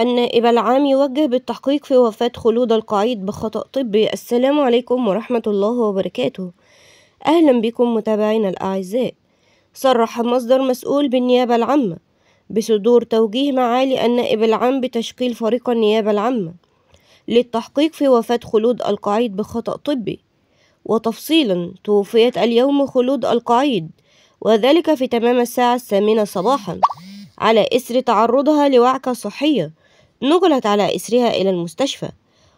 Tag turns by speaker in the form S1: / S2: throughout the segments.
S1: النائب العام يوجه بالتحقيق في وفاة خلود القعيد بخطأ طبي السلام عليكم ورحمة الله وبركاته أهلا بكم متابعينا الأعزاء صرح مصدر مسؤول بالنيابة العامة بصدور توجيه معالي النائب العام بتشكيل فريق النيابة العامة للتحقيق في وفاة خلود القعيد بخطأ طبي وتفصيلا توفيت اليوم خلود القعيد وذلك في تمام الساعة الثامنة صباحا على إثر تعرضها لوعكة صحية نقلت على إسرها إلى المستشفى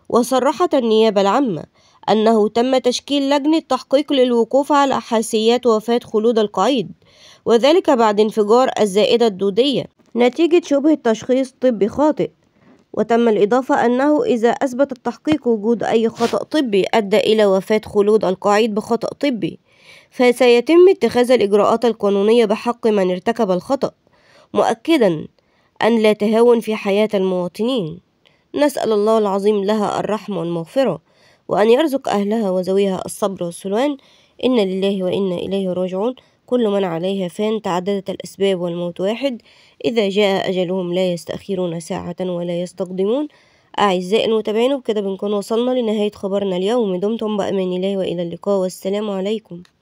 S1: وصرحت النيابة العامة أنه تم تشكيل لجنة تحقيق للوقوف على أحاسيات وفاة خلود القعيد وذلك بعد انفجار الزائدة الدودية نتيجة شبه تشخيص طبي خاطئ وتم الإضافة أنه إذا أثبت التحقيق وجود أي خطأ طبي أدى إلى وفاة خلود القعيد بخطأ طبي فسيتم اتخاذ الإجراءات القانونية بحق من ارتكب الخطأ مؤكدا أن لا تهاون في حياة المواطنين نسأل الله العظيم لها الرحمة والمغفرة وأن يرزق أهلها وزويها الصبر والسلوان إنا لله وإنا إليه راجعون كل من عليها فان تعددت الأسباب والموت واحد إذا جاء أجلهم لا يستأخرون ساعة ولا يستقدمون أعزائي المتابعين وبكده بنكون وصلنا لنهاية خبرنا اليوم دمتم بأمان الله وإلى اللقاء والسلام عليكم